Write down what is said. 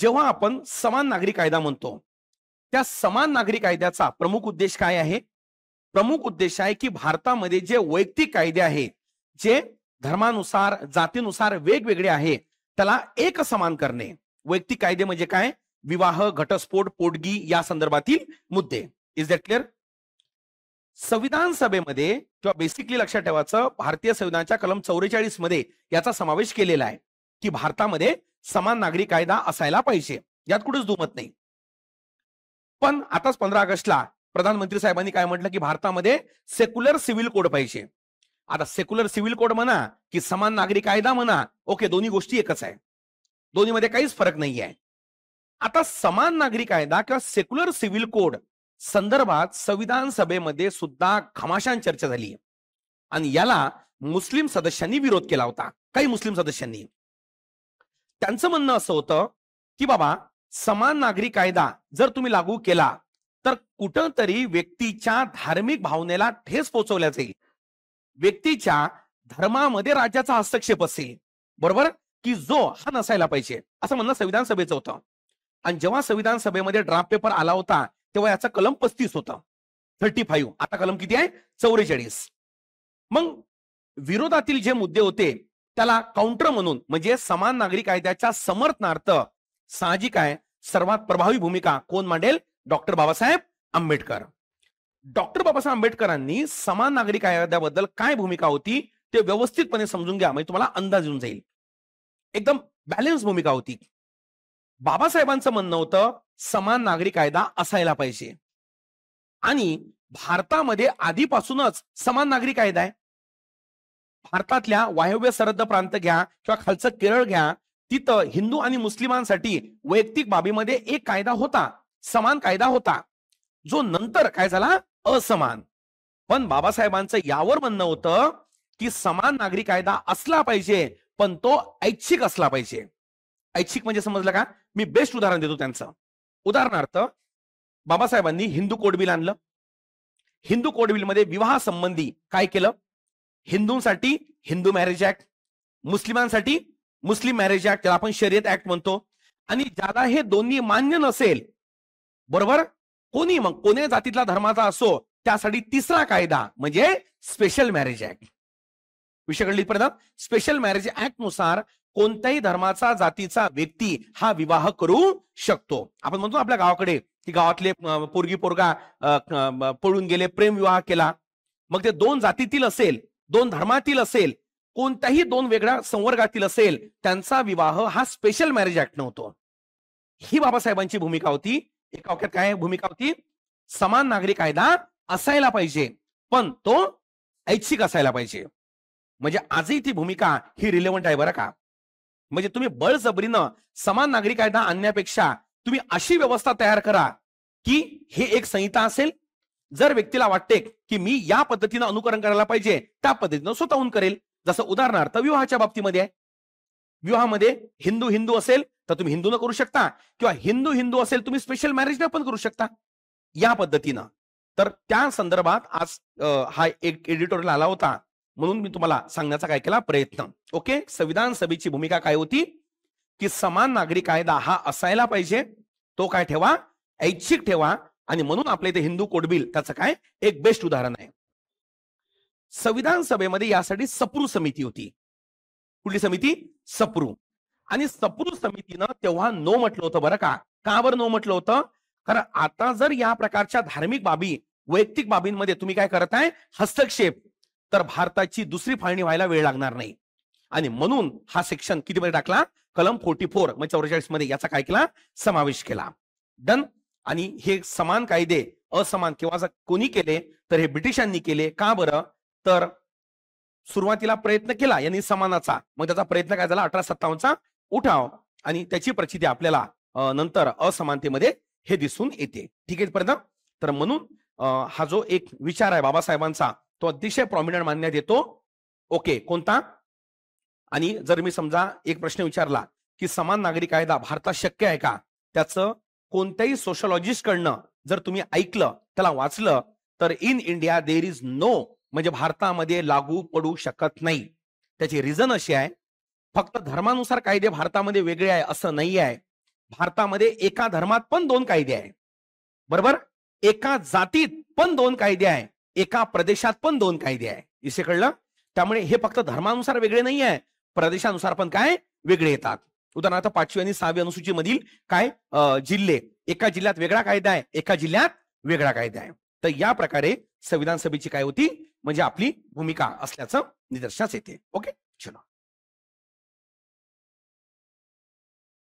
जेव्हा आपण समान नागरी कायदा म्हणतो त्या समान नागरी कायद्याचा प्रमुख उद्देश काय आहे प्रमुख उद्देश आहे की भारतामध्ये जे वैयक्तिक कायदे आहेत जे धर्मानुसार जातीनुसार वेगवेगळे आहे त्याला एक समान करणे वैयक्तिक कायदे म्हणजे काय विवाह घटस्फोट पोटगी या संदर्भातील मुद्दे इज दॅट क्लिअर संविधान सभेमध्ये किंवा बेसिकली लक्षात ठेवायचं भारतीय संविधानाच्या कलम चौवेचाळीस मध्ये याचा समावेश केलेला आहे की भारतामध्ये समान नागरी कायदा असायला पाहिजे यात कुठेच दुमत नाही पण आताच पंधरा ऑगस्टला प्रधानमंत्री साहेबांनी काय म्हटलं की भारतामध्ये सेक्युलर सिव्हिल कोड पाहिजे आता सेक्युलर सिव्हिल कोड म्हणा की समान नागरी कायदा म्हणा ओके दोन्ही गोष्टी एकच आहे दोन्हीमध्ये काहीच फरक नाही आहे आता समान नागरी कायदा किंवा सेक्युलर सिव्हिल कोड संदर्भात संविधान सभेमध्ये सुद्धा घमाशान चर्चा झाली आणि याला मुस्लिम सदस्यांनी विरोध केला होता काही मुस्लिम सदस्यांनी त्यांचं म्हणणं असं होतं की बाबा समान नागरी कायदा जर तुम्ही लागू केला तर कुठंतरी व्यक्तीच्या धार्मिक भावनेला ठेस पोहोचवल्या जाईल व्यक्तीच्या धर्मामध्ये राज्याचा हस्तक्षेप असेल बरोबर की जो हा नसायला पाहिजे असं म्हणणं संविधान सभेचं होतं आणि जेव्हा संविधान सभेमध्ये ड्राफ्ट पेपर आला होता तेव्हा याचा कलम पस्तीस होता थर्टी फाईव्ह आता कलम किती आहे चौवेचाळीस मग विरोधातील जे मुद्दे होते त्याला काउंटर म्हणून म्हणजे समान नागरी कायद्याच्या समर्थनार्थ साहजिक आहे सर्वात प्रभावी भूमिका कोण मांडेल डॉक्टर बाबासाहेब आंबेडकर डॉक्टर बाबासाहेब आंबेडकरांनी समान नागरी कायद्याबद्दल काय भूमिका होती ते व्यवस्थितपणे समजून घ्या म्हणजे तुम्हाला अंदाज येऊन जाईल एकदम बॅलन्स भूमिका होती बाबासाहेबांचं म्हणणं होतं समान नागरी कायदा असायला पाहिजे आणि भारतामध्ये आधीपासूनच समान नागरी कायदा आहे भारतातल्या वायव्य सरहद्द प्रांत घ्या किंवा खालचं केरळ घ्या तिथं हिंदू आणि मुस्लिमांसाठी वैयक्तिक बाबीमध्ये एक कायदा होता समान कायदा होता जो नंतर काय झाला असमान पण बाबासाहेबांचं यावर म्हणणं होतं की समान नागरी कायदा असला पाहिजे पण तो ऐच्छिक असला पाहिजे ऐच्छिक म्हणजे समजलं का मी बेस्ट उदाहरण देतो त्यांचं उदाहरणार्थ बाबासाहेबांनी हिंदू कोडबिल आणलं हिंदू कोडबिलमध्ये विवाह संबंधी काय केलं हिंदूंसाठी हिंदू मॅरेज ऍक्ट मुस्लिमांसाठी मुस्लिम मॅरेज ऍक्ट त्याला आपण शर्यत ऍक्ट म्हणतो आणि ज्याला हे दोन्ही मान्य नसेल बरोबर कोणी मग कोणी जातीतला धर्माचा असो त्यासाठी तिसरा कायदा म्हणजे स्पेशल मॅरेज ऍक्ट विषयकडली पर्यंत स्पेशल मॅरेज ऍक्ट नुसार कोणत्याही धर्माचा जातीचा व्यक्ती हा विवाह करू शकतो आपण म्हणतो आपल्या गावाकडे की गावातले पोरगी पोरगा पळून गेले प्रेम विवाह केला मग ते दोन जातीतील असेल दोन धर्मातील असेल कोणत्याही दोन वेगळ्या संवर्गातील असेल त्यांचा विवाह हा स्पेशल मॅरेज ऍक्ट नव्हतो ही बाबासाहेबांची भूमिका होती एका काय भूमिका होती समान नागरी कायदा असायला पाहिजे पण तो ऐच्छिक असायला पाहिजे म्हणजे आजही ती भूमिका ही रिलेव्हंट आहे बरं का म्हणजे तुम्ही बळजबरीनं समान नागरी कायदा आणण्यापेक्षा तुम्ही अशी व्यवस्था तयार करा की हे एक संहिता असेल जर व्यक्तीला वाटते की मी या पद्धतीनं अनुकरण करायला पाहिजे त्या पद्धतीनं स्वतःहून करेल जसं उदाहरणार्थ विवाहाच्या बाबतीमध्ये आहे विवाहामध्ये हिंदू हिंदू असेल तर तुम्ही न करू शकता किंवा हिंदू हिंदू असेल तुम्ही स्पेशल मॅरेजनं पण करू शकता या पद्धतीनं तर त्या संदर्भात आज हा एक एडिटोरियल आला होता म्हणून मी तुम्हाला सांगण्याचा काय केला प्रयत्न ओके संविधान सभेची भूमिका काय होती की समान नागरी कायदा हा असायला पाहिजे तो काय ठेवा ऐच्छिक ठेवा आणि म्हणून आपले ते हिंदू कोडबिल त्याचं काय एक बेस्ट उदाहरण आहे संविधान सभेमध्ये यासाठी सप्रू समिती होती कुठली समिती सप्रू आणि सप्रू समितीनं तेव्हा नो म्हटलं होतं बरं का का बरं नो म्हटलं होतं कारण आता जर या प्रकारच्या धार्मिक बाबी वैयक्तिक बाबींमध्ये तुम्ही काय करताय हस्तक्षेप तर भारताची दुसरी फाळणी व्हायला वेळ लागणार नाही आणि म्हणून हा सेक्शन किती मध्ये टाकला कलम फोर्टी फोर म्हणजे चौवेचाळीस मध्ये याचा काय केला समावेश केला डन आणि हे समान कायदे असमान किंवा कोणी केले तर हे ब्रिटिशांनी केले का बरं तर सुरुवातीला प्रयत्न केला यांनी समानाचा मग त्याचा प्रयत्न काय झाला अठरा सत्तावन्नचा उठाव आणि त्याची प्रचिती आपल्याला नंतर असमानतेमध्ये हे दिसून येते ठीक आहे पर्यंत तर म्हणून हा जो एक विचार आहे बाबासाहेबांचा तो अतिशय प्रॉमिनंट मानण्यात येतो ओके कोणता आणि जर मी समजा एक प्रश्न विचारला की समान नागरी कायदा भारतात शक्य आहे का त्याचं कोणत्याही सोशलॉजिस्टकडनं जर तुम्ही ऐकलं त्याला वाचलं तर in India there is no म्हणजे भारतामध्ये लागू पडू शकत नाही त्याची रिझन अशी आहे फक्त धर्मानुसार कायदे भारतामध्ये वेगळे आहे असं नाही आहे भारतामध्ये एका धर्मात पण दोन कायदे आहे बरोबर एका जातीत पण दोन कायदे आहे एका प्रदेशात पण दोन कायदे आहे इसे कळलं त्यामुळे हे फक्त धर्मानुसार वेगळे नाही आहे प्रदेशानुसार पण काय वेगळे येतात उदाहरणार्थ पाचवी आणि सहावी अनुसूची मधील काय जिल्हे एका जिल्ह्यात वेगळा कायदा आहे एका जिल्ह्यात वेगळा कायदा आहे तर या प्रकारे संविधान सभेची काय होती म्हणजे आपली भूमिका असल्याचं निदर्शनास येते ओके